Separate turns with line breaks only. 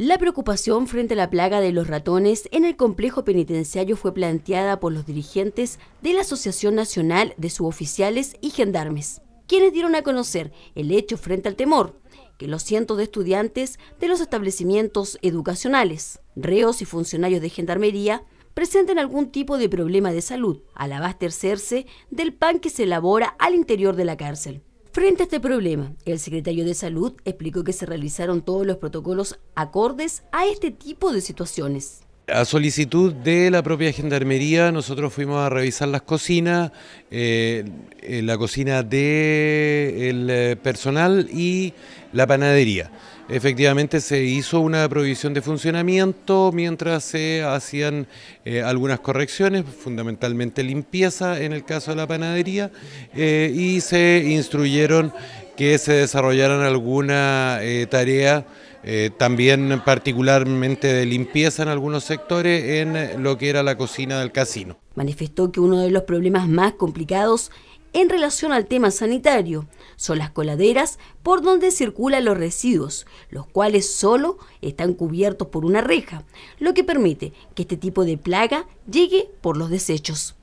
La preocupación frente a la plaga de los ratones en el complejo penitenciario fue planteada por los dirigentes de la Asociación Nacional de Suboficiales y Gendarmes, quienes dieron a conocer el hecho frente al temor que los cientos de estudiantes de los establecimientos educacionales, reos y funcionarios de gendarmería presenten algún tipo de problema de salud al abastecerse del pan que se elabora al interior de la cárcel. Frente a este problema, el secretario de Salud explicó que se realizaron todos los protocolos acordes a este tipo de situaciones.
A solicitud de la propia Gendarmería, nosotros fuimos a revisar las cocinas, eh, eh, la cocina del eh, personal y la panadería. Efectivamente se hizo una prohibición de funcionamiento mientras se hacían eh, algunas correcciones, fundamentalmente limpieza en el caso de la panadería, eh, y se instruyeron que se desarrollaran alguna eh, tarea también particularmente de limpieza en algunos sectores en lo que era la cocina del casino.
Manifestó que uno de los problemas más complicados en relación al tema sanitario. Son las coladeras por donde circulan los residuos, los cuales solo están cubiertos por una reja, lo que permite que este tipo de plaga llegue por los desechos.